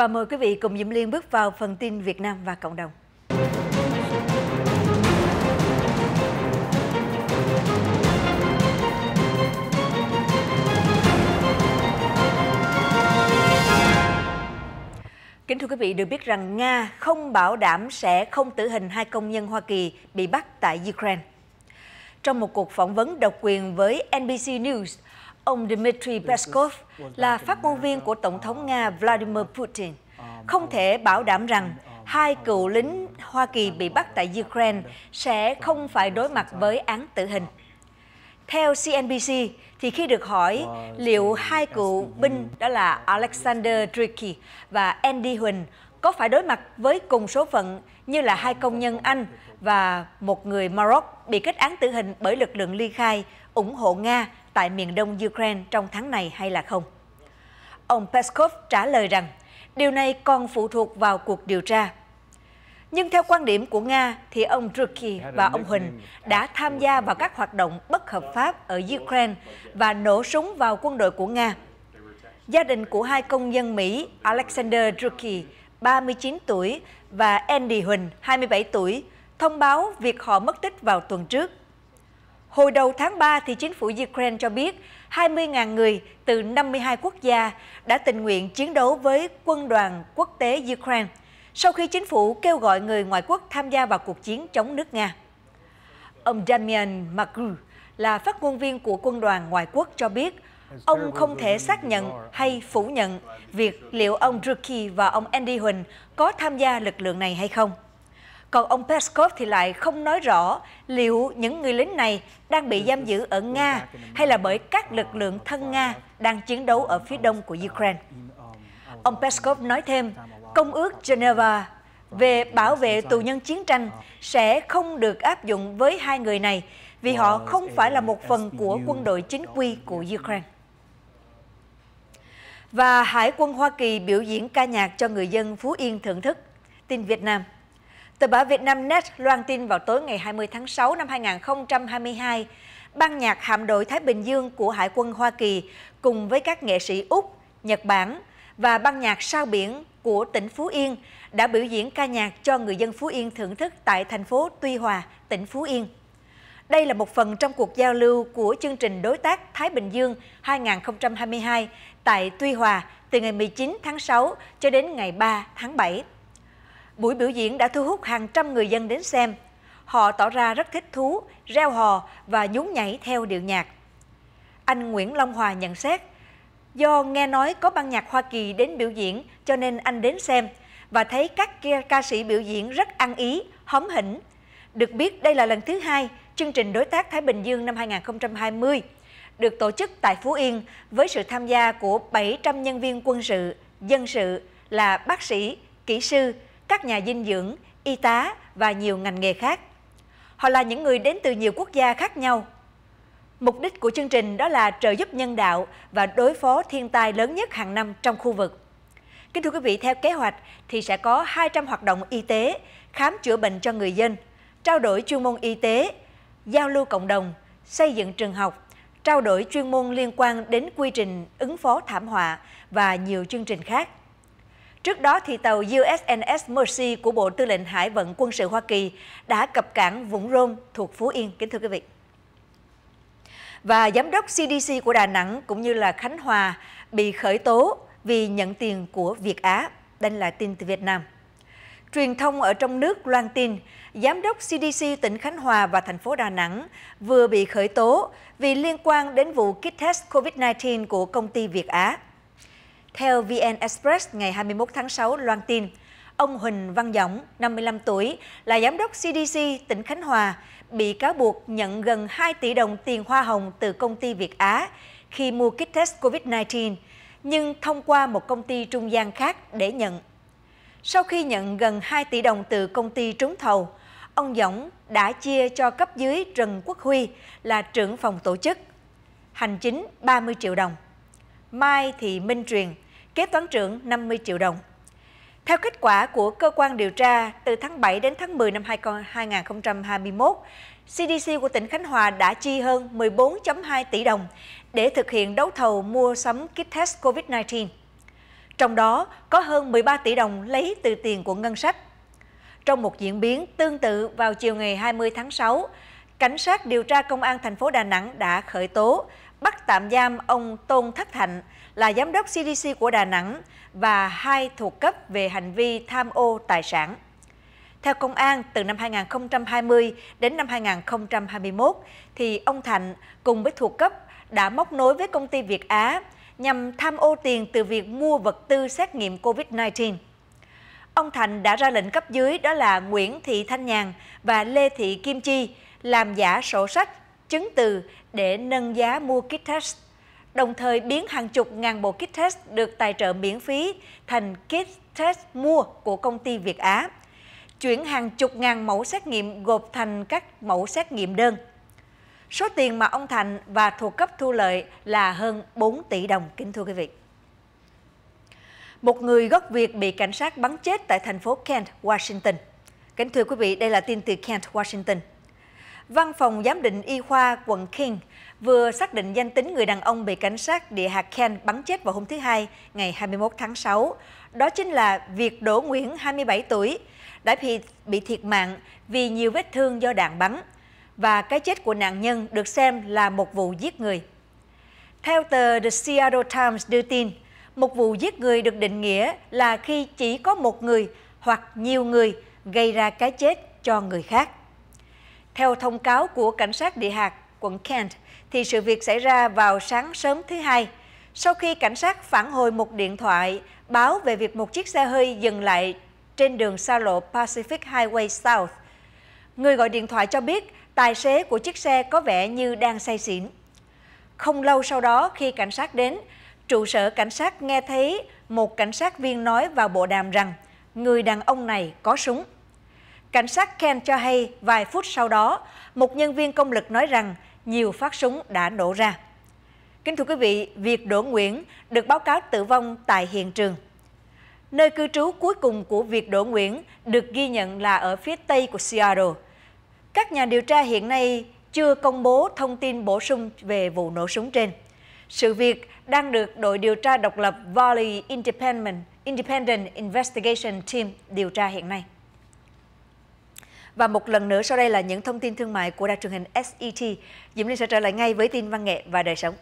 Và mời quý vị cùng Diễm Liên bước vào phần tin Việt Nam và cộng đồng. Kính thưa quý vị, được biết rằng Nga không bảo đảm sẽ không tử hình hai công nhân Hoa Kỳ bị bắt tại Ukraine. Trong một cuộc phỏng vấn độc quyền với NBC News, Ông Dmitry Peskov là phát ngôn viên của Tổng thống Nga Vladimir Putin. Không thể bảo đảm rằng hai cựu lính Hoa Kỳ bị bắt tại Ukraine sẽ không phải đối mặt với án tử hình. Theo CNBC, thì khi được hỏi liệu hai cựu binh đó là Alexander Tricky và Andy Huỳnh có phải đối mặt với cùng số phận như là hai công nhân Anh và một người Maroc bị kết án tử hình bởi lực lượng ly khai ủng hộ Nga tại miền đông Ukraine trong tháng này hay là không? Ông Peskov trả lời rằng điều này còn phụ thuộc vào cuộc điều tra. Nhưng theo quan điểm của Nga thì ông Druki và ông Huỳnh đã tham gia vào các hoạt động bất hợp pháp ở Ukraine và nổ súng vào quân đội của Nga. Gia đình của hai công dân Mỹ Alexander Druki 39 tuổi, và Andy Huỳnh, 27 tuổi, thông báo việc họ mất tích vào tuần trước. Hồi đầu tháng 3, thì chính phủ Ukraine cho biết 20.000 người từ 52 quốc gia đã tình nguyện chiến đấu với quân đoàn quốc tế Ukraine sau khi chính phủ kêu gọi người ngoại quốc tham gia vào cuộc chiến chống nước Nga. Ông Damian Magru là phát ngôn viên của quân đoàn ngoại quốc cho biết Ông không thể xác nhận hay phủ nhận việc liệu ông Drucky và ông Andy Huỳnh có tham gia lực lượng này hay không. Còn ông Peskov thì lại không nói rõ liệu những người lính này đang bị giam giữ ở Nga hay là bởi các lực lượng thân Nga đang chiến đấu ở phía đông của Ukraine. Ông Peskov nói thêm, Công ước Geneva về bảo vệ tù nhân chiến tranh sẽ không được áp dụng với hai người này vì họ không phải là một phần của quân đội chính quy của Ukraine và Hải quân Hoa Kỳ biểu diễn ca nhạc cho người dân Phú Yên thưởng thức. Tin Việt Nam Tờ báo Việt Nam Net loan tin vào tối ngày 20 tháng 6 năm 2022, ban nhạc hạm đội Thái Bình Dương của Hải quân Hoa Kỳ cùng với các nghệ sĩ Úc, Nhật Bản và ban nhạc sao biển của tỉnh Phú Yên đã biểu diễn ca nhạc cho người dân Phú Yên thưởng thức tại thành phố Tuy Hòa, tỉnh Phú Yên. Đây là một phần trong cuộc giao lưu của chương trình Đối tác Thái Bình Dương 2022 tại Tuy Hòa từ ngày 19 tháng 6 cho đến ngày 3 tháng 7. Buổi biểu diễn đã thu hút hàng trăm người dân đến xem. Họ tỏ ra rất thích thú, reo hò và nhún nhảy theo điệu nhạc. Anh Nguyễn Long Hòa nhận xét, do nghe nói có ban nhạc Hoa Kỳ đến biểu diễn cho nên anh đến xem và thấy các ca sĩ biểu diễn rất ăn ý, hóm hỉnh. Được biết đây là lần thứ hai chương trình đối tác Thái Bình Dương năm 2020 được tổ chức tại Phú Yên với sự tham gia của 700 nhân viên quân sự, dân sự là bác sĩ, kỹ sư, các nhà dinh dưỡng, y tá và nhiều ngành nghề khác. Họ là những người đến từ nhiều quốc gia khác nhau. Mục đích của chương trình đó là trợ giúp nhân đạo và đối phó thiên tai lớn nhất hàng năm trong khu vực. Kính thưa quý vị, theo kế hoạch thì sẽ có 200 hoạt động y tế, khám chữa bệnh cho người dân, trao đổi chuyên môn y tế, giao lưu cộng đồng, xây dựng trường học, trao đổi chuyên môn liên quan đến quy trình ứng phó thảm họa và nhiều chương trình khác. Trước đó, thì tàu USNS Mercy của Bộ Tư lệnh Hải vận quân sự Hoa Kỳ đã cập cảng Vũng Rôn thuộc Phú Yên. Kính thưa quý vị. Và giám đốc CDC của Đà Nẵng cũng như là Khánh Hòa bị khởi tố vì nhận tiền của Việt Á. Đây là tin từ Việt Nam. Truyền thông ở trong nước loan tin, Giám đốc CDC tỉnh Khánh Hòa và thành phố Đà Nẵng vừa bị khởi tố vì liên quan đến vụ kit test COVID-19 của công ty Việt Á. Theo VN Express ngày 21 tháng 6 loan tin, ông Huỳnh Văn Dõng, 55 tuổi, là giám đốc CDC tỉnh Khánh Hòa, bị cáo buộc nhận gần 2 tỷ đồng tiền hoa hồng từ công ty Việt Á khi mua kit test COVID-19, nhưng thông qua một công ty trung gian khác để nhận. Sau khi nhận gần 2 tỷ đồng từ công ty trúng thầu, ông Dõng đã chia cho cấp dưới Trần Quốc Huy là trưởng phòng tổ chức, hành chính 30 triệu đồng. Mai Thị Minh Truyền, kế toán trưởng 50 triệu đồng. Theo kết quả của cơ quan điều tra, từ tháng 7 đến tháng 10 năm 2021, CDC của tỉnh Khánh Hòa đã chi hơn 14.2 tỷ đồng để thực hiện đấu thầu mua sắm kit test COVID-19 trong đó có hơn 13 tỷ đồng lấy từ tiền của ngân sách. Trong một diễn biến tương tự vào chiều ngày 20 tháng 6, Cảnh sát điều tra Công an thành phố Đà Nẵng đã khởi tố, bắt tạm giam ông Tôn Thất Thạnh là giám đốc CDC của Đà Nẵng và hai thuộc cấp về hành vi tham ô tài sản. Theo Công an, từ năm 2020 đến năm 2021, thì ông Thạnh cùng với thuộc cấp đã móc nối với công ty Việt Á nhằm tham ô tiền từ việc mua vật tư xét nghiệm COVID-19. Ông Thành đã ra lệnh cấp dưới đó là Nguyễn Thị Thanh Nhàn và Lê Thị Kim Chi làm giả sổ sách, chứng từ để nâng giá mua kit test, đồng thời biến hàng chục ngàn bộ kit test được tài trợ miễn phí thành kit test mua của công ty Việt Á, chuyển hàng chục ngàn mẫu xét nghiệm gộp thành các mẫu xét nghiệm đơn. Số tiền mà ông Thành và thuộc cấp thu lợi là hơn 4 tỷ đồng, kính thưa quý vị. Một người gốc Việt bị cảnh sát bắn chết tại thành phố Kent, Washington. Kính thưa quý vị, đây là tin từ Kent, Washington. Văn phòng giám định y khoa quận King vừa xác định danh tính người đàn ông bị cảnh sát địa hạt Kent bắn chết vào hôm thứ Hai, ngày 21 tháng 6. Đó chính là Việt Đỗ Nguyễn, 27 tuổi, đã bị thiệt mạng vì nhiều vết thương do đạn bắn và cái chết của nạn nhân được xem là một vụ giết người. Theo tờ The Seattle Times đưa tin, một vụ giết người được định nghĩa là khi chỉ có một người hoặc nhiều người gây ra cái chết cho người khác. Theo thông cáo của cảnh sát địa hạt quận Kent, thì sự việc xảy ra vào sáng sớm thứ hai, sau khi cảnh sát phản hồi một điện thoại báo về việc một chiếc xe hơi dừng lại trên đường xa lộ Pacific Highway South Người gọi điện thoại cho biết tài xế của chiếc xe có vẻ như đang say xỉn. Không lâu sau đó khi cảnh sát đến, trụ sở cảnh sát nghe thấy một cảnh sát viên nói vào bộ đàm rằng người đàn ông này có súng. Cảnh sát Ken cho hay vài phút sau đó, một nhân viên công lực nói rằng nhiều phát súng đã nổ ra. Kính thưa quý vị, việc Đỗ Nguyễn được báo cáo tử vong tại hiện trường. Nơi cư trú cuối cùng của Việt Đỗ Nguyễn được ghi nhận là ở phía tây của Seattle. Các nhà điều tra hiện nay chưa công bố thông tin bổ sung về vụ nổ súng trên. Sự việc đang được đội điều tra độc lập Valley Independent, Independent Investigation Team điều tra hiện nay. Và một lần nữa sau đây là những thông tin thương mại của đài truyền hình SET. Diễm Linh sẽ trở lại ngay với tin văn nghệ và đời sống.